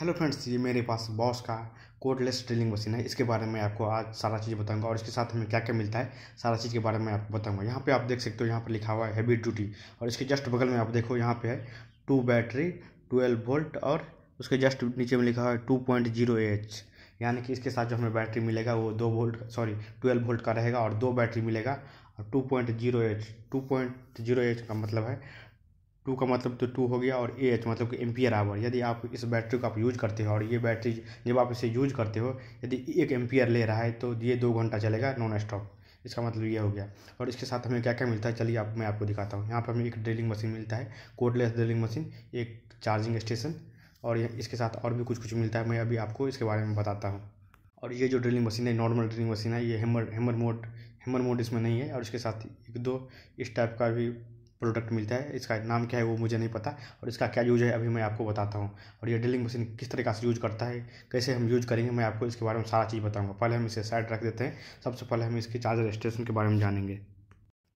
hello friends ये मेरे पास बॉस का कोडलेस ड्रिलिंग मशीन है इसके बारे में आपको आज सारा चीज़ बताऊंगा और इसके साथ हमें क्या क्या मिलता है सारा चीज़ के बारे में आपको बताऊंगा यहाँ पे आप देख सकते हो यहाँ पर लिखा हुआ है हैवी ड्यूटी और इसके जस्ट बगल में आप देखो यहाँ पे है टू बैटरी ट्वेल्व वोल्ट और उसके जस्ट नीचे में लिखा हुआ है टू पॉइंट जीरो एच यानी कि इसके साथ जो हमें बैटरी मिलेगा वो दो वोल्ट सॉरी ट्वेल्व वोल्ट का रहेगा और दो बैटरी मिलेगा और two point zero H two point zero H का मतलब है टू का मतलब तो टू हो गया और ए एच तो मतलब कि एम्पियर आवर यदि आप इस बैटरी को आप यूज करते हो और ये बैटरी जब आप इसे यूज करते हो यदि एक एम्पियर ले रहा है तो ये दो घंटा चलेगा नॉन स्टॉप इसका मतलब ये हो गया और इसके साथ हमें क्या क्या मिलता है चलिए आप मैं आपको दिखाता हूँ यहाँ पर हमें एक ड्रिलिंग मशीन मिलता है कोडलेस ड्रिलिंग मशीन एक चार्जिंग स्टेशन और इसके साथ और भी कुछ कुछ मिलता है मैं अभी आपको इसके बारे में बताता हूँ और ये जो ड्रिलिंग मशीन है नॉर्मल ड्रिलिंग मशीन है ये hammer hammer mode hammer mode इसमें नहीं है और इसके साथ एक दो इस टाइप का भी प्रोडक्ट मिलता है इसका नाम क्या है वो मुझे नहीं पता और इसका क्या यूज है अभी मैं आपको बताता हूँ और ये ड्रिलिंग मशीन किस तरीके से यूज करता है कैसे हम यूज करेंगे मैं आपको इसके बारे में सारा चीज़ बताऊँगा पहले हम इसे साइड रख देते हैं सबसे पहले हम इसके चार्जर स्टेशन के बारे में जानेंगे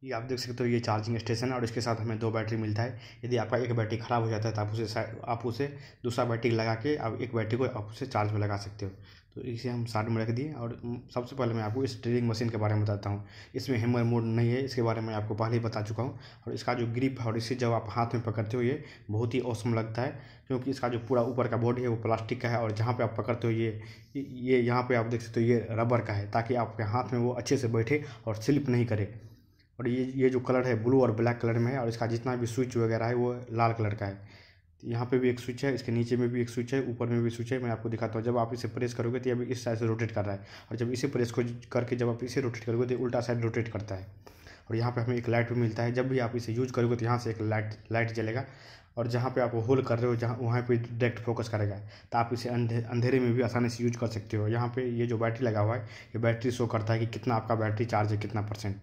ये आप देख सकते हो ये चार्जिंग स्टेशन है और इसके साथ हमें दो बैटरी मिलता है यदि आपका एक बैटरी ख़राब हो जाता है तो आप उसे आप उसे दूसरा बैटरी लगा के आप एक बैटरी को आप उसे चार्ज में लगा सकते हो तो इसे हम साइड में रख दिए और सबसे पहले मैं आपको इस ड्रिलिंग मशीन के बारे में बताता हूँ इसमें हैमर मोड नहीं है इसके बारे में आपको पहले ही बता चुका हूँ और इसका जो ग्रिप है और इसे जब आप हाथ में पकड़ते हो ये बहुत ही औसम लगता है क्योंकि इसका जो पूरा ऊपर का बॉडी है वो प्लास्टिक का है और जहाँ पर आप पकड़ते हो ये ये यहाँ पर आप देख सकते हो ये रबर का है ताकि आपके हाथ में वो अच्छे से बैठे और स्लिप नहीं करे और ये ये जो कलर है ब्लू और ब्लैक कलर में है और इसका जितना भी स्विच वगैरह है वो लाल कलर का है यहाँ पे भी एक स्विच है इसके नीचे में भी एक स्विच है ऊपर में भी स्विच है मैं आपको दिखाता हूँ जब आप इसे प्रेस करोगे तो अभी इस साइड से रोटेट कर रहा है और जब इसे प्रेस को करके जब आप इसे रोटेट करोगे तो उल्टा साइड रोटेट करता है और यहाँ पे हमें एक लाइट भी मिलता है जब भी आप इसे यूज़ करोगे तो यहाँ से एक लाइट लाइट जलेगा और जहाँ पे आप होल कर रहे हो जहाँ वहाँ पे डायरेक्ट फोकस करेगा तो आप इसे अंधे अंधेरे में भी आसानी से यूज कर सकते हो यहाँ पे ये जो बैटरी लगा हुआ है ये बैटरी शो करता है कि कितना आपका बैटरी चार्ज है कितना परसेंट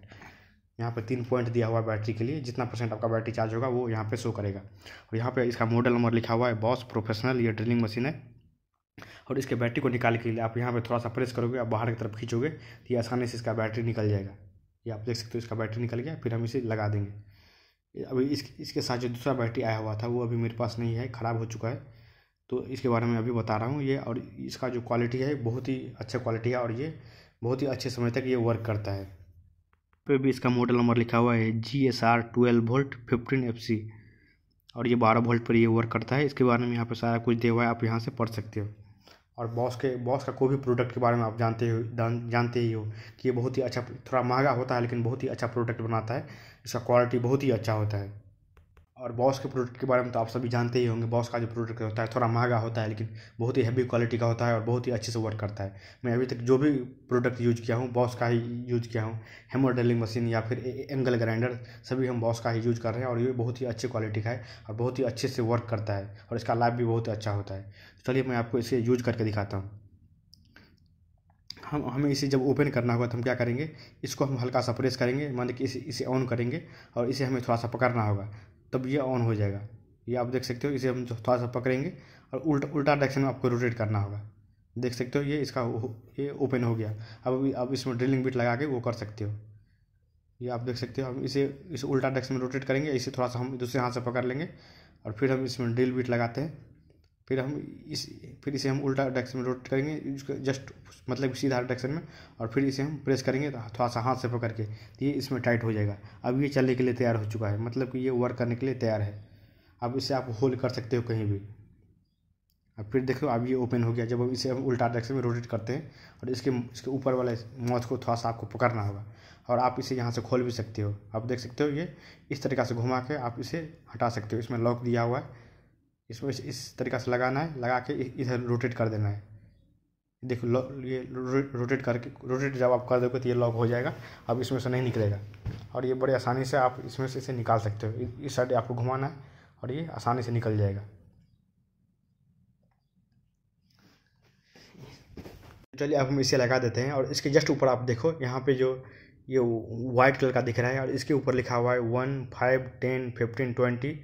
यहाँ पर तीन पॉइंट दिया हुआ है बैटरी के लिए जितना परसेंट आपका बैटरी चार्ज होगा वो यहाँ पे शो करेगा और यहाँ पे इसका मॉडल नंबर लिखा हुआ है बॉस प्रोफेशनल ये ड्रिलिंग मशीन है और इसके बैटरी को निकाल के लिए आप यहाँ पे थोड़ा सा प्रेस करोगे आप बाहर की तरफ खींचोगे तो ये आसानी से इसका बैटरी निकल जाएगा ये आप देख सकते हो इसका बैटरी निकल गया फिर हम इसे लगा देंगे अभी इस इसके साथ जो दूसरा बैटरी आया हुआ था वो अभी मेरे पास नहीं है ख़राब हो चुका है तो इसके बारे में अभी बता रहा हूँ ये और इसका जो क्वालिटी है बहुत ही अच्छा क्वालिटी है और ये बहुत ही अच्छे समय तक ये वर्क करता है पे भी इसका मॉडल नंबर लिखा हुआ है G S R twelve volt fifteen F C और ये बारह वोल्ट पर ये वर्क करता है इसके बारे में यहाँ पर सारा कुछ दिया हुआ है आप यहाँ से पढ़ सकते हो और बॉस के बॉस का कोई भी प्रोडक्ट के बारे में आप जानते हो जानते ही हो कि ये बहुत ही अच्छा थोड़ा महंगा होता है लेकिन बहुत ही अच्छा प्रोडक्ट बनाता है इसका क्वालिटी बहुत ही अच्छा होता है और बॉस के प्रोडक्ट के बारे में तो आप सभी जानते ही होंगे बॉस का जो प्रोडक्ट होता है थोड़ा महंगा होता है लेकिन बहुत ही हैवी क्वालिटी का होता है और बहुत ही अच्छे से वर्क करता है मैं अभी तक जो भी प्रोडक्ट यूज किया हूँ बॉस का ही यूज किया हूँ हेमर ड्रिलिंग मशीन या फिर एंगल ग्राइंडर सभी हम बॉस का ही यूज कर रहे हैं और ये बहुत ही अच्छी क्वालिटी का है और बहुत ही अच्छे से वर्क करता है और इसका लाभ भी बहुत अच्छा होता है तो चलिए मैं आपको इसे यूज करके दिखाता हूँ हम हमें इसे जब ओपन करना होगा तो हम क्या करेंगे इसको हम हल्का सा प्रेस करेंगे मान मतलब कि इसे इसे ऑन करेंगे और इसे हमें थोड़ा सा पकड़ना होगा तब ये ऑन हो जाएगा ये आप देख सकते हो इसे हम थोड़ा सा पकड़ेंगे और उल्टा उल्टा डायरेक्शन में आपको रोटेट करना होगा देख सकते हो ये इसका ये ओपन हो गया अब आप इसमें ड्रिलिंग बिट लगा के वो कर सकते हो ये आप देख सकते हो हम इसे इसे उल्टा डायरेक्शन में रोटेट करेंगे इसे थोड़ा सा हम दूसरे हाथ से पकड़ लेंगे और फिर हम इसमें ड्रिल बिट लगाते हैं फिर हम इस फिर इसे हम उल्टा डायरेक्शन में रोटेट करेंगे जस्ट मतलब सीधा डायरेक्शन में और फिर इसे हम प्रेस करेंगे तो थोड़ा सा हाथ से पकड़ के तो ये इसमें टाइट हो जाएगा अब ये चलने के लिए तैयार हो चुका है मतलब कि ये वर्क करने के लिए तैयार है अब इसे आप होल्ड कर सकते हो कहीं भी अब फिर देखो अब ये ओपन हो गया जब हम इसे हम उल्टा डायरेक्शन में रोटेट करते हैं और इसके इसके ऊपर वाले मौत को थोड़ा सा आपको पकड़ना होगा और आप इसे यहाँ से खोल भी सकते हो आप देख सकते हो ये इस तरीका से घुमा के आप इसे हटा सकते हो इसमें लॉक दिया हुआ है इसमें इस तरीका से लगाना है लगा के इधर रोटेट कर देना है देखो ये रोटेट करके रोटेट जब आप कर दोगे तो ये लॉक हो जाएगा अब इसमें से नहीं निकलेगा और ये बड़े आसानी से आप इसमें से इसे निकाल सकते हो इस साइड आपको घुमाना है और ये आसानी से निकल जाएगा चलिए अब हम इसे लगा देते हैं और इसके जस्ट ऊपर आप देखो यहाँ पे जो ये वाइट कलर का दिख रहा है और इसके ऊपर लिखा हुआ है one five ten fifteen twenty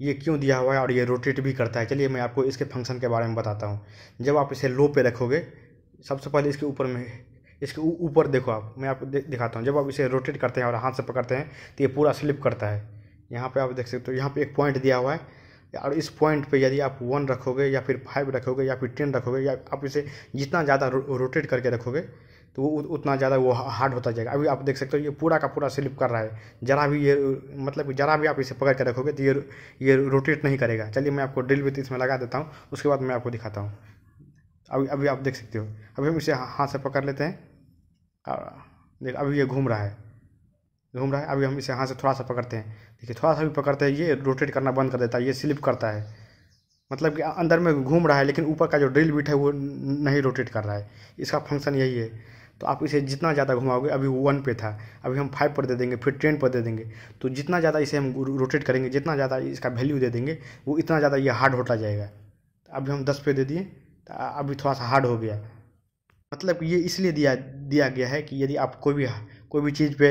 ये क्यों दिया हुआ है और ये रोटेट भी करता है चलिए मैं आपको इसके फंक्शन के बारे में बताता हूँ जब आप इसे लो पे रखोगे सबसे पहले इसके ऊपर में इसके ऊपर देखो आप मैं आपको दिखाता हूँ जब आप इसे रोटेट करते हैं और हाथ से पकड़ते हैं तो ये पूरा स्लिप करता है यहाँ पे आप देख सकते हो यहाँ पे एक पॉइंट दिया हुआ है और इस पॉइंट पे यदि आप वन रखोगे या फिर फाइव रखोगे या फिर टेन रखोगे या आप इसे जितना ज़्यादा रो, रोटेट करके रखोगे तो वो उतना ज़्यादा वो हार्ड होता जाएगा अभी आप देख सकते हो ये पूरा का पूरा स्लिप कर रहा है ज़रा भी ये मतलब ज़रा भी आप इसे पकड़ के रखोगे तो ये ये रोटेट नहीं करेगा चलिए मैं आपको ड्रिल भी इसमें लगा देता हूँ उसके बाद मैं आपको दिखाता हूँ अभी अभी आप देख सकते हो अभी हम इसे हाथ से पकड़ लेते हैं देख अभी ये घूम रहा है घूम रहा है अभी हम इसे हाथ से थोड़ा सा पकड़ते हैं देखिए थोड़ा सा भी पकड़ते हैं ये रोटेट करना बंद कर देता है ये स्लिप करता है मतलब कि अंदर में घूम रहा है लेकिन ऊपर का जो ड्रिल बिट है वो नहीं रोटेट कर रहा है इसका फंक्शन यही है तो आप इसे जितना ज़्यादा घुमाओगे अभी वन पे था अभी हम फाइव पर दे देंगे फिर टेन पर दे देंगे तो जितना ज़्यादा इसे हम रोटेट करेंगे जितना ज़्यादा इसका वैल्यू दे देंगे वो इतना ज़्यादा ये हार्ड होता जाएगा तो अभी हम दस पे दे दिए तो अभी थोड़ा सा हार्ड हो गया मतलब ये इसलिए दिया दिया गया है कि यदि आप कोई भी कोई भी चीज़ पे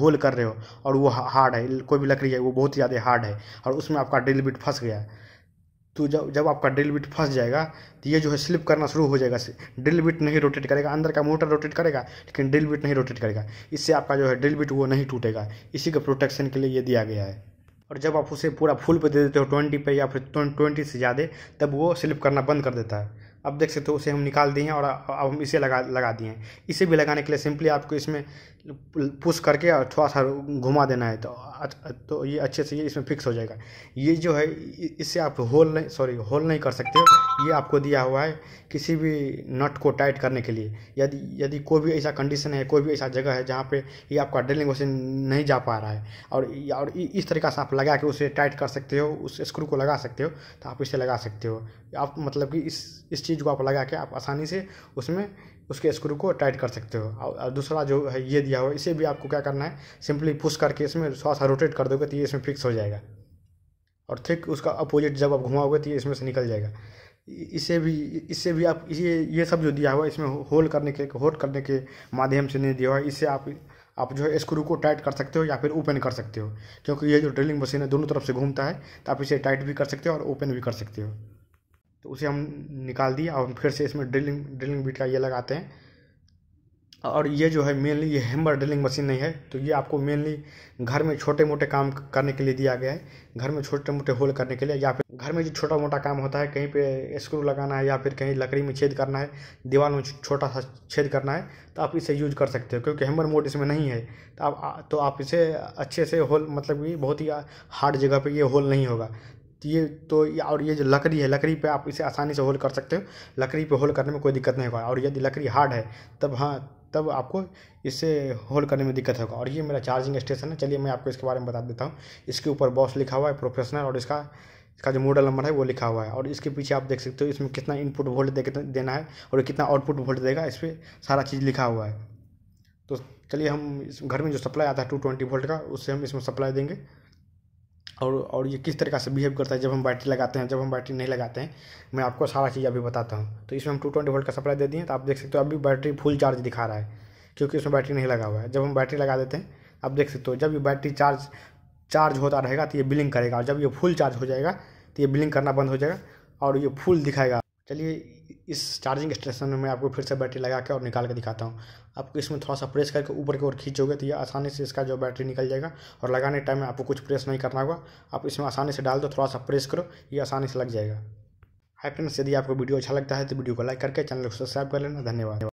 होल कर रहे हो और वो हार्ड है कोई भी लकड़ी है वो बहुत ज़्यादा हार्ड है और उसमें आपका ड्रिल बिट फंस गया तो जब जब आपका ड्रिल बिट फंस जाएगा तो ये जो है स्लिप करना शुरू हो जाएगा ड्रिल बिट नहीं रोटेट करेगा अंदर का मोटर रोटेट करेगा लेकिन ड्रिल बिट नहीं रोटेट करेगा इससे आपका जो है ड्रिल बिट वो नहीं टूटेगा इसी के प्रोटेक्शन के लिए ये दिया गया है और जब आप उसे पूरा फुल पे दे देते हो ट्वेंटी पे या फिर ट्वेंटी से ज़्यादा तब वो स्लिप करना बंद कर देता है अब देख सकते हो उसे हम निकाल दिए हैं और अब हम इसे लगा लगा दिए हैं इसे भी लगाने के लिए सिंपली आपको इसमें पुश करके और थोड़ा सा घुमा देना है तो तो ये अच्छे से ये इसमें फिक्स हो जाएगा ये जो है इससे आप होल नहीं सॉरी होल नहीं कर सकते हो ये आपको दिया हुआ है किसी भी नट को टाइट करने के लिए यदि यदि कोई भी ऐसा कंडीशन है कोई भी ऐसा जगह है जहाँ पर ये आपका ड्रिलिंग उसे नहीं जा पा रहा है और और इस तरीका से आप लगा के उसे टाइट कर सकते हो उस स्क्रू को लगा सकते हो तो आप इसे लगा सकते हो आप मतलब कि इस इस चीज़ को आप लगा के आप आसानी से उसमें उसके स्क्रू को टाइट कर सकते हो और दूसरा जो है ये दिया हुआ इसे भी आपको क्या करना है सिंपली पुश करके इसमें थोड़ा सा रोटेट कर दोगे तो ये इसमें फिक्स हो जाएगा और ठीक उसका अपोजिट जब आप घुमाओगे तो ये इसमें से निकल जाएगा इसे भी इससे भी आप ये ये सब जो दिया हुआ है इसमें होल करने के होल्ड करने के माध्यम से नहीं दिया हुआ इससे आप आप जो है स्क्रू को टाइट कर सकते हो या फिर ओपन कर सकते हो क्योंकि ये जो ड्रिलिंग मशीन है दोनों तरफ से घूमता है तो आप इसे टाइट भी कर सकते हो और ओपन भी कर सकते हो तो उसे हम निकाल दिया और फिर से इसमें ड्रिलिंग ड्रिलिंग बीट का ये लगाते हैं और ये जो है मेनली ये हेम्बर ड्रिलिंग मशीन नहीं है तो ये आपको मेनली घर में छोटे मोटे काम करने के लिए दिया गया है घर में छोटे मोटे होल करने के लिए या फिर घर में जो छोटा मोटा काम होता है कहीं पे स्क्रू लगाना है या फिर कहीं लकड़ी में छेद करना है दीवार में छोटा सा छेद करना है तो आप इसे यूज कर सकते हो क्योंकि हेम्बर मोड इसमें नहीं है तो आप तो आप इसे अच्छे से होल मतलब कि बहुत ही हार्ड जगह पर ये होल नहीं होगा तो ये तो और ये जो लकड़ी है लकड़ी पे आप इसे आसानी से होल कर सकते हो लकड़ी पे होल करने में कोई दिक्कत नहीं होगा और यदि लकड़ी हार्ड है तब हाँ तब आपको इसे होल्ड करने में दिक्कत होगा और ये मेरा चार्जिंग स्टेशन है चलिए मैं आपको इसके बारे में बता देता हूँ इसके ऊपर बॉस लिखा हुआ है प्रोफेशनल और इसका इसका जो मॉडल नंबर है वो लिखा हुआ है और इसके पीछे आप देख सकते हो इसमें कितना इनपुट वोल्ट दे देना है और कितना आउटपुट वोल्ट देगा इस पर सारा चीज़ लिखा हुआ है तो चलिए हम इस घर में जो सप्लाई आता है टू ट्वेंटी वोल्ट का उससे हम इसमें सप्लाई देंगे और और ये किस तरीका से बिहेव करता है जब हम बैटरी लगाते हैं जब हम बैटरी नहीं लगाते हैं मैं आपको सारा चीज़ अभी बताता हूँ तो इसमें हम टू ट्वेंटी वोल्ट का सप्लाई दे दिए तो आप देख सकते हो अभी बैटरी फुल चार्ज दिखा रहा है क्योंकि उसमें बैटरी नहीं लगा हुआ है जब हम बैटरी लगा देते हैं आप देख सकते हो जब ये बैटरी चार्ज चार्ज होता रहेगा तो ये बिलिंग करेगा और जब ये फुल चार्ज हो जाएगा तो ये बिलिंग करना बंद हो जाएगा और ये फुल दिखाएगा चलिए इस चार्जिंग स्टेशन में मैं आपको फिर से बैटरी लगा के और निकाल के दिखाता हूँ आपको इसमें थोड़ा सा प्रेस करके ऊपर की ओर खींचोगे तो ये आसानी से इसका जो बैटरी निकल जाएगा और लगाने टाइम में आपको कुछ प्रेस नहीं करना होगा आप इसमें आसानी से डाल दो थोड़ा सा प्रेस करो ये आसानी से लग जाएगा हाई फ्रेंड्स यदि आपको वीडियो अच्छा लगता है तो वीडियो को लाइक करके चैनल को सब्सक्राइब कर लेना धन्यवाद